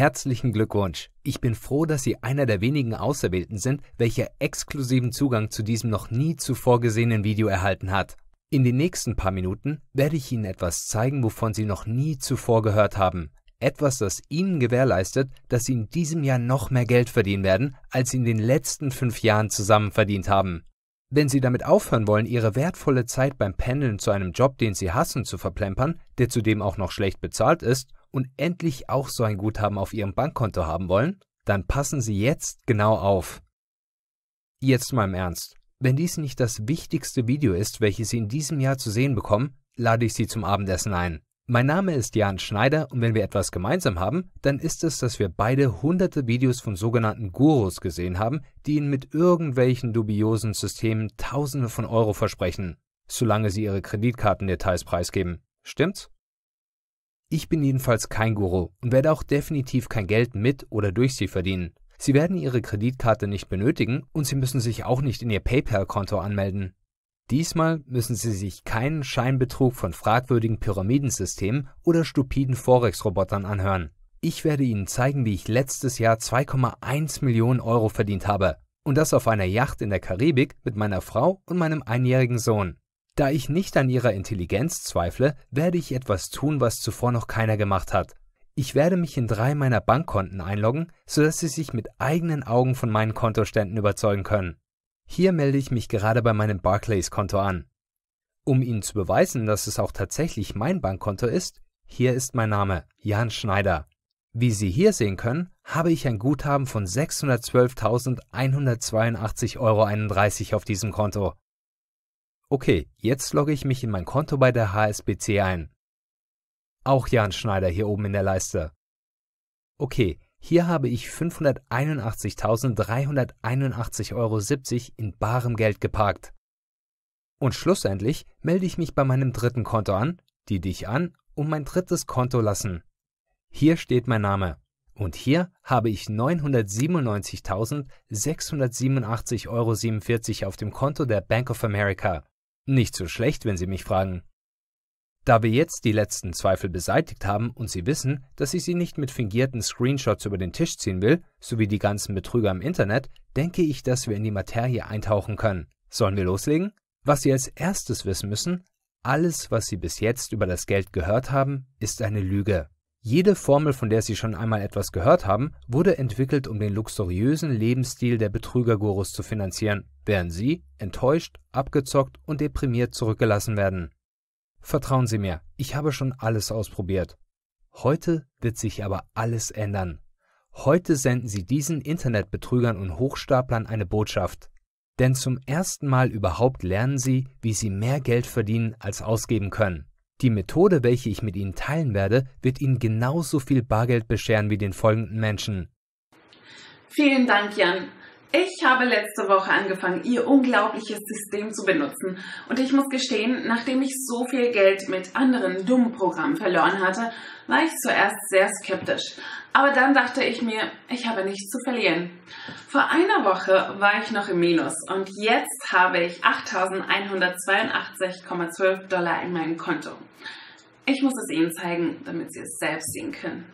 Herzlichen Glückwunsch! Ich bin froh, dass Sie einer der wenigen Auserwählten sind, welcher exklusiven Zugang zu diesem noch nie zuvor gesehenen Video erhalten hat. In den nächsten paar Minuten werde ich Ihnen etwas zeigen, wovon Sie noch nie zuvor gehört haben. Etwas, das Ihnen gewährleistet, dass Sie in diesem Jahr noch mehr Geld verdienen werden, als Sie in den letzten fünf Jahren zusammen verdient haben. Wenn Sie damit aufhören wollen, Ihre wertvolle Zeit beim Pendeln zu einem Job, den Sie hassen, zu verplempern, der zudem auch noch schlecht bezahlt ist, und endlich auch so ein Guthaben auf Ihrem Bankkonto haben wollen, dann passen Sie jetzt genau auf. Jetzt mal im Ernst. Wenn dies nicht das wichtigste Video ist, welches Sie in diesem Jahr zu sehen bekommen, lade ich Sie zum Abendessen ein. Mein Name ist Jan Schneider und wenn wir etwas gemeinsam haben, dann ist es, dass wir beide hunderte Videos von sogenannten Gurus gesehen haben, die ihnen mit irgendwelchen dubiosen Systemen Tausende von Euro versprechen, solange sie ihre Kreditkartendetails preisgeben. Stimmt's? Ich bin jedenfalls kein Guru und werde auch definitiv kein Geld mit oder durch sie verdienen. Sie werden ihre Kreditkarte nicht benötigen und sie müssen sich auch nicht in ihr PayPal-Konto anmelden. Diesmal müssen Sie sich keinen Scheinbetrug von fragwürdigen Pyramidensystemen oder stupiden Forex-Robotern anhören. Ich werde Ihnen zeigen, wie ich letztes Jahr 2,1 Millionen Euro verdient habe. Und das auf einer Yacht in der Karibik mit meiner Frau und meinem einjährigen Sohn. Da ich nicht an Ihrer Intelligenz zweifle, werde ich etwas tun, was zuvor noch keiner gemacht hat. Ich werde mich in drei meiner Bankkonten einloggen, sodass Sie sich mit eigenen Augen von meinen Kontoständen überzeugen können. Hier melde ich mich gerade bei meinem Barclays-Konto an. Um Ihnen zu beweisen, dass es auch tatsächlich mein Bankkonto ist, hier ist mein Name, Jan Schneider. Wie Sie hier sehen können, habe ich ein Guthaben von 612.182,31 Euro auf diesem Konto. Okay, jetzt logge ich mich in mein Konto bei der HSBC ein. Auch Jan Schneider hier oben in der Leiste. Okay, hier habe ich 581.381,70 Euro in barem Geld geparkt. Und schlussendlich melde ich mich bei meinem dritten Konto an, die dich an um mein drittes Konto lassen. Hier steht mein Name. Und hier habe ich 997.687,47 Euro auf dem Konto der Bank of America. Nicht so schlecht, wenn Sie mich fragen. Da wir jetzt die letzten Zweifel beseitigt haben und Sie wissen, dass ich Sie nicht mit fingierten Screenshots über den Tisch ziehen will, sowie die ganzen Betrüger im Internet, denke ich, dass wir in die Materie eintauchen können. Sollen wir loslegen? Was Sie als erstes wissen müssen, alles, was Sie bis jetzt über das Geld gehört haben, ist eine Lüge. Jede Formel, von der Sie schon einmal etwas gehört haben, wurde entwickelt, um den luxuriösen Lebensstil der Betrügergurus zu finanzieren, während Sie enttäuscht, abgezockt und deprimiert zurückgelassen werden. Vertrauen Sie mir, ich habe schon alles ausprobiert. Heute wird sich aber alles ändern. Heute senden Sie diesen Internetbetrügern und Hochstaplern eine Botschaft. Denn zum ersten Mal überhaupt lernen Sie, wie Sie mehr Geld verdienen als ausgeben können. Die Methode, welche ich mit Ihnen teilen werde, wird Ihnen genauso viel Bargeld bescheren wie den folgenden Menschen. Vielen Dank, Jan. Ich habe letzte Woche angefangen, ihr unglaubliches System zu benutzen. Und ich muss gestehen, nachdem ich so viel Geld mit anderen dummen Programmen verloren hatte, war ich zuerst sehr skeptisch. Aber dann dachte ich mir, ich habe nichts zu verlieren. Vor einer Woche war ich noch im Minus und jetzt habe ich 8.182,12 Dollar in meinem Konto. Ich muss es Ihnen zeigen, damit Sie es selbst sehen können.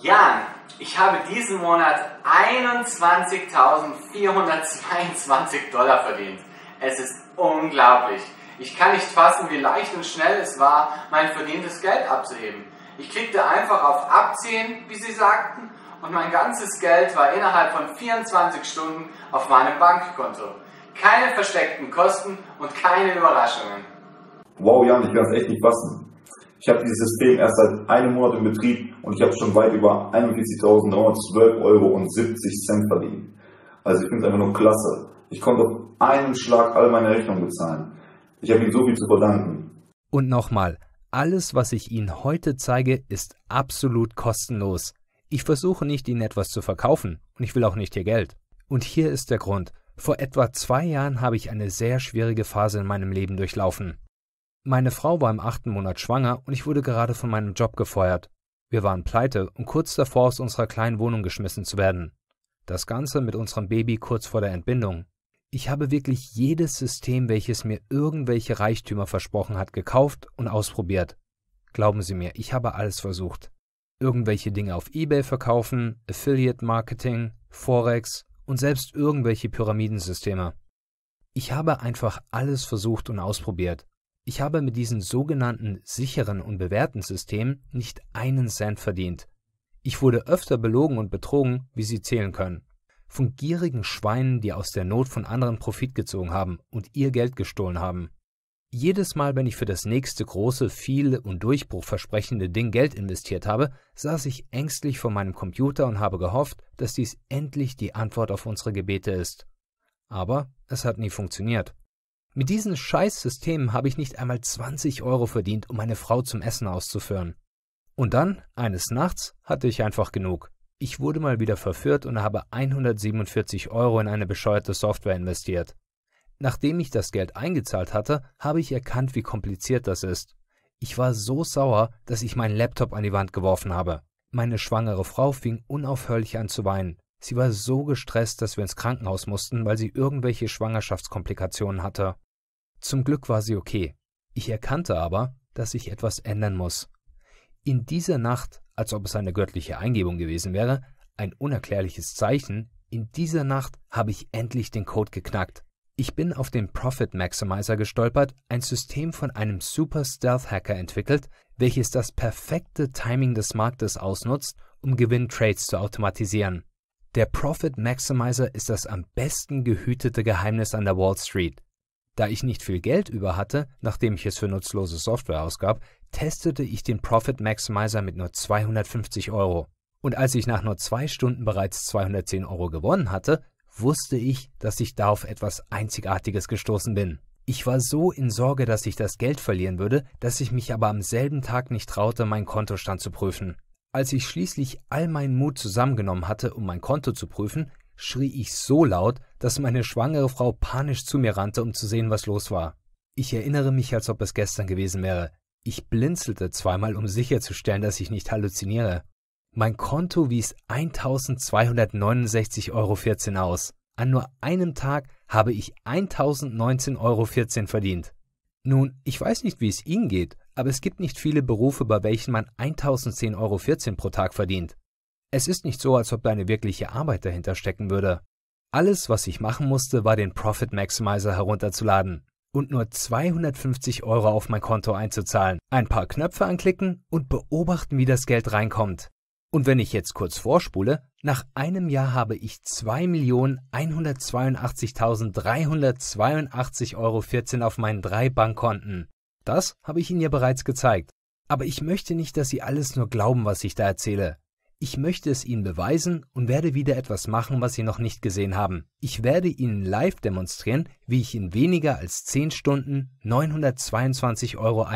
Jan, ich habe diesen Monat 21.422 Dollar verdient. Es ist unglaublich. Ich kann nicht fassen, wie leicht und schnell es war, mein verdientes Geld abzuheben. Ich klickte einfach auf Abziehen, wie sie sagten, und mein ganzes Geld war innerhalb von 24 Stunden auf meinem Bankkonto. Keine versteckten Kosten und keine Überraschungen. Wow, Jan, ich kann es echt nicht fassen. Ich habe dieses System erst seit einem Monat im Betrieb und ich habe schon weit über 41.912,70 Euro verdient. Also ich finde es einfach nur klasse. Ich konnte auf einen Schlag all meine Rechnungen bezahlen. Ich habe Ihnen so viel zu verdanken. Und nochmal, alles, was ich Ihnen heute zeige, ist absolut kostenlos. Ich versuche nicht, Ihnen etwas zu verkaufen und ich will auch nicht Ihr Geld. Und hier ist der Grund. Vor etwa zwei Jahren habe ich eine sehr schwierige Phase in meinem Leben durchlaufen. Meine Frau war im achten Monat schwanger und ich wurde gerade von meinem Job gefeuert. Wir waren pleite und kurz davor, aus unserer kleinen Wohnung geschmissen zu werden. Das Ganze mit unserem Baby kurz vor der Entbindung. Ich habe wirklich jedes System, welches mir irgendwelche Reichtümer versprochen hat, gekauft und ausprobiert. Glauben Sie mir, ich habe alles versucht. Irgendwelche Dinge auf eBay verkaufen, Affiliate Marketing, Forex und selbst irgendwelche Pyramidensysteme. Ich habe einfach alles versucht und ausprobiert. Ich habe mit diesen sogenannten sicheren und bewährten Systemen nicht einen Cent verdient. Ich wurde öfter belogen und betrogen, wie Sie zählen können. Von gierigen Schweinen, die aus der Not von anderen Profit gezogen haben und ihr Geld gestohlen haben. Jedes Mal, wenn ich für das nächste große, viele und durchbruchversprechende Ding Geld investiert habe, saß ich ängstlich vor meinem Computer und habe gehofft, dass dies endlich die Antwort auf unsere Gebete ist. Aber es hat nie funktioniert. Mit diesen Scheißsystemen habe ich nicht einmal 20 Euro verdient, um meine Frau zum Essen auszuführen. Und dann, eines Nachts, hatte ich einfach genug. Ich wurde mal wieder verführt und habe 147 Euro in eine bescheuerte Software investiert. Nachdem ich das Geld eingezahlt hatte, habe ich erkannt, wie kompliziert das ist. Ich war so sauer, dass ich meinen Laptop an die Wand geworfen habe. Meine schwangere Frau fing unaufhörlich an zu weinen. Sie war so gestresst, dass wir ins Krankenhaus mussten, weil sie irgendwelche Schwangerschaftskomplikationen hatte. Zum Glück war sie okay. Ich erkannte aber, dass ich etwas ändern muss. In dieser Nacht, als ob es eine göttliche Eingebung gewesen wäre, ein unerklärliches Zeichen, in dieser Nacht habe ich endlich den Code geknackt. Ich bin auf den Profit Maximizer gestolpert, ein System von einem Super Stealth Hacker entwickelt, welches das perfekte Timing des Marktes ausnutzt, um Gewinn-Trades zu automatisieren. Der Profit Maximizer ist das am besten gehütete Geheimnis an der Wall Street. Da ich nicht viel Geld über hatte, nachdem ich es für nutzlose Software ausgab, testete ich den Profit Maximizer mit nur 250 Euro. Und als ich nach nur zwei Stunden bereits 210 Euro gewonnen hatte, wusste ich, dass ich da auf etwas Einzigartiges gestoßen bin. Ich war so in Sorge, dass ich das Geld verlieren würde, dass ich mich aber am selben Tag nicht traute, meinen Kontostand zu prüfen. Als ich schließlich all meinen Mut zusammengenommen hatte, um mein Konto zu prüfen, schrie ich so laut, dass meine schwangere Frau panisch zu mir rannte, um zu sehen, was los war. Ich erinnere mich, als ob es gestern gewesen wäre. Ich blinzelte zweimal, um sicherzustellen, dass ich nicht halluziniere. Mein Konto wies 1269,14 Euro aus. An nur einem Tag habe ich 1019,14 Euro verdient. Nun, ich weiß nicht, wie es Ihnen geht, aber es gibt nicht viele Berufe, bei welchen man 1010,14 Euro pro Tag verdient. Es ist nicht so, als ob da eine wirkliche Arbeit dahinter stecken würde. Alles, was ich machen musste, war den Profit Maximizer herunterzuladen und nur 250 Euro auf mein Konto einzuzahlen, ein paar Knöpfe anklicken und beobachten, wie das Geld reinkommt. Und wenn ich jetzt kurz vorspule, nach einem Jahr habe ich 2.182.382,14 Euro auf meinen drei Bankkonten. Das habe ich Ihnen ja bereits gezeigt. Aber ich möchte nicht, dass Sie alles nur glauben, was ich da erzähle. Ich möchte es Ihnen beweisen und werde wieder etwas machen, was Sie noch nicht gesehen haben. Ich werde Ihnen live demonstrieren, wie ich in weniger als 10 Stunden 922,81 Euro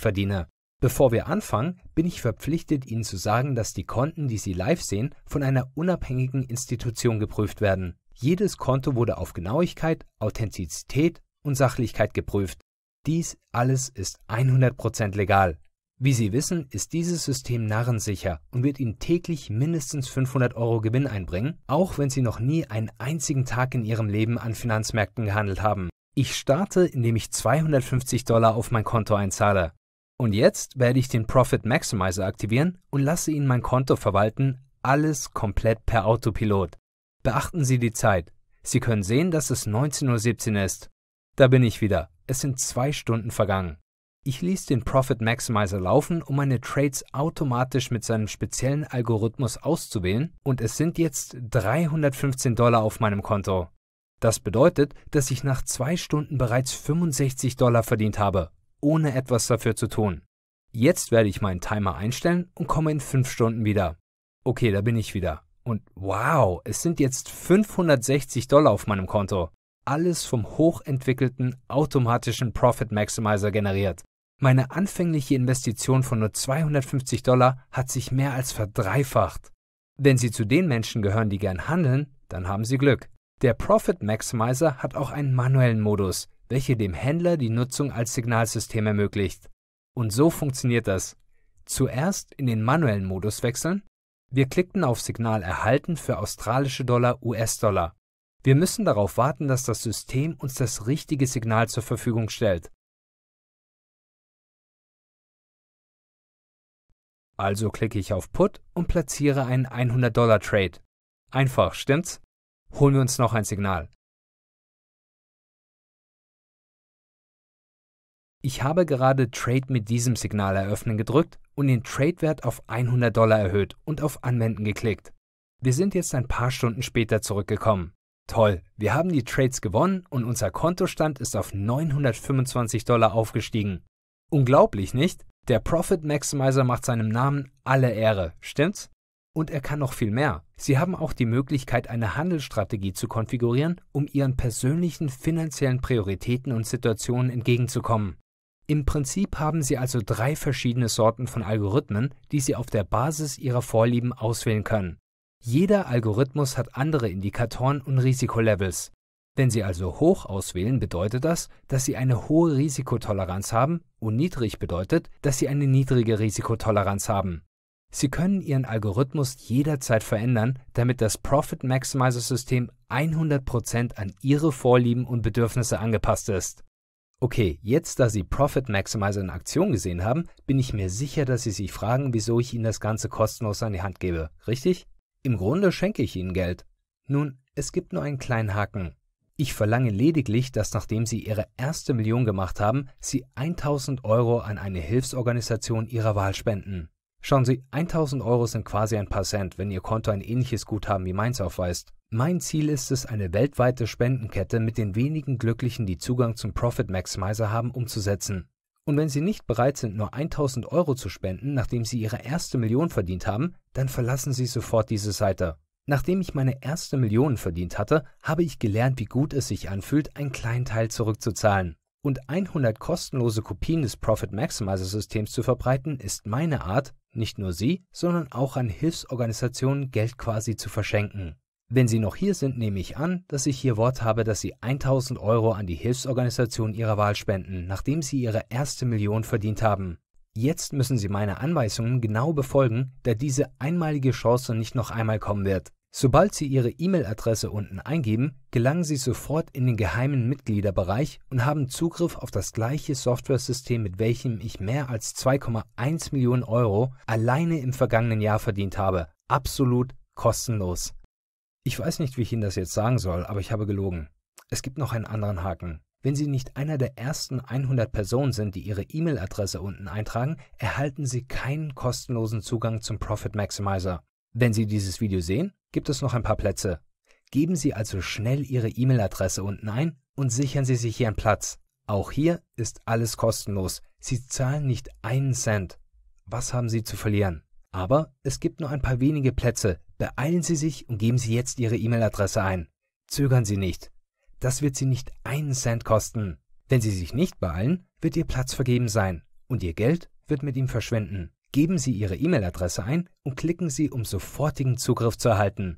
verdiene. Bevor wir anfangen, bin ich verpflichtet, Ihnen zu sagen, dass die Konten, die Sie live sehen, von einer unabhängigen Institution geprüft werden. Jedes Konto wurde auf Genauigkeit, Authentizität und Sachlichkeit geprüft. Dies alles ist 100% legal. Wie Sie wissen, ist dieses System narrensicher und wird Ihnen täglich mindestens 500 Euro Gewinn einbringen, auch wenn Sie noch nie einen einzigen Tag in Ihrem Leben an Finanzmärkten gehandelt haben. Ich starte, indem ich 250 Dollar auf mein Konto einzahle. Und jetzt werde ich den Profit Maximizer aktivieren und lasse ihn mein Konto verwalten, alles komplett per Autopilot. Beachten Sie die Zeit. Sie können sehen, dass es 19.17 Uhr ist. Da bin ich wieder. Es sind zwei Stunden vergangen. Ich ließ den Profit Maximizer laufen, um meine Trades automatisch mit seinem speziellen Algorithmus auszuwählen und es sind jetzt 315 Dollar auf meinem Konto. Das bedeutet, dass ich nach zwei Stunden bereits 65 Dollar verdient habe, ohne etwas dafür zu tun. Jetzt werde ich meinen Timer einstellen und komme in fünf Stunden wieder. Okay, da bin ich wieder. Und wow, es sind jetzt 560 Dollar auf meinem Konto alles vom hochentwickelten automatischen Profit Maximizer generiert. Meine anfängliche Investition von nur 250 Dollar hat sich mehr als verdreifacht. Wenn Sie zu den Menschen gehören, die gern handeln, dann haben Sie Glück. Der Profit Maximizer hat auch einen manuellen Modus, welcher dem Händler die Nutzung als Signalsystem ermöglicht. Und so funktioniert das. Zuerst in den manuellen Modus wechseln. Wir klickten auf Signal erhalten für australische Dollar, US-Dollar. Wir müssen darauf warten, dass das System uns das richtige Signal zur Verfügung stellt. Also klicke ich auf Put und platziere einen 100-Dollar-Trade. Einfach, stimmt's? Holen wir uns noch ein Signal. Ich habe gerade Trade mit diesem Signal eröffnen gedrückt und den Trade-Wert auf 100 Dollar erhöht und auf Anwenden geklickt. Wir sind jetzt ein paar Stunden später zurückgekommen. Toll, wir haben die Trades gewonnen und unser Kontostand ist auf 925 Dollar aufgestiegen. Unglaublich, nicht? Der Profit Maximizer macht seinem Namen alle Ehre, stimmt's? Und er kann noch viel mehr. Sie haben auch die Möglichkeit, eine Handelsstrategie zu konfigurieren, um Ihren persönlichen finanziellen Prioritäten und Situationen entgegenzukommen. Im Prinzip haben Sie also drei verschiedene Sorten von Algorithmen, die Sie auf der Basis Ihrer Vorlieben auswählen können. Jeder Algorithmus hat andere Indikatoren und Risikolevels. Wenn Sie also hoch auswählen, bedeutet das, dass Sie eine hohe Risikotoleranz haben und niedrig bedeutet, dass Sie eine niedrige Risikotoleranz haben. Sie können Ihren Algorithmus jederzeit verändern, damit das Profit Maximizer System 100% an Ihre Vorlieben und Bedürfnisse angepasst ist. Okay, jetzt da Sie Profit Maximizer in Aktion gesehen haben, bin ich mir sicher, dass Sie sich fragen, wieso ich Ihnen das Ganze kostenlos an die Hand gebe, richtig? Im Grunde schenke ich Ihnen Geld. Nun, es gibt nur einen kleinen Haken. Ich verlange lediglich, dass nachdem Sie Ihre erste Million gemacht haben, Sie 1000 Euro an eine Hilfsorganisation Ihrer Wahl spenden. Schauen Sie, 1000 Euro sind quasi ein paar Cent, wenn Ihr Konto ein ähnliches Guthaben wie meins aufweist. Mein Ziel ist es, eine weltweite Spendenkette mit den wenigen Glücklichen, die Zugang zum Profit Maximizer haben, umzusetzen. Und wenn Sie nicht bereit sind, nur 1000 Euro zu spenden, nachdem Sie Ihre erste Million verdient haben, dann verlassen Sie sofort diese Seite. Nachdem ich meine erste Million verdient hatte, habe ich gelernt, wie gut es sich anfühlt, einen kleinen Teil zurückzuzahlen. Und 100 kostenlose Kopien des Profit Maximizer Systems zu verbreiten, ist meine Art, nicht nur Sie, sondern auch an Hilfsorganisationen Geld quasi zu verschenken. Wenn Sie noch hier sind, nehme ich an, dass ich hier Wort habe, dass Sie 1000 Euro an die Hilfsorganisation Ihrer Wahl spenden, nachdem Sie Ihre erste Million verdient haben. Jetzt müssen Sie meine Anweisungen genau befolgen, da diese einmalige Chance nicht noch einmal kommen wird. Sobald Sie Ihre E-Mail-Adresse unten eingeben, gelangen Sie sofort in den geheimen Mitgliederbereich und haben Zugriff auf das gleiche Software-System, mit welchem ich mehr als 2,1 Millionen Euro alleine im vergangenen Jahr verdient habe. Absolut kostenlos. Ich weiß nicht, wie ich Ihnen das jetzt sagen soll, aber ich habe gelogen. Es gibt noch einen anderen Haken. Wenn Sie nicht einer der ersten 100 Personen sind, die Ihre E-Mail-Adresse unten eintragen, erhalten Sie keinen kostenlosen Zugang zum Profit Maximizer. Wenn Sie dieses Video sehen, gibt es noch ein paar Plätze. Geben Sie also schnell Ihre E-Mail-Adresse unten ein und sichern Sie sich Ihren Platz. Auch hier ist alles kostenlos. Sie zahlen nicht einen Cent. Was haben Sie zu verlieren? Aber es gibt nur ein paar wenige Plätze, Beeilen Sie sich und geben Sie jetzt Ihre E-Mail-Adresse ein. Zögern Sie nicht. Das wird Sie nicht einen Cent kosten. Wenn Sie sich nicht beeilen, wird Ihr Platz vergeben sein und Ihr Geld wird mit ihm verschwinden. Geben Sie Ihre E-Mail-Adresse ein und klicken Sie, um sofortigen Zugriff zu erhalten.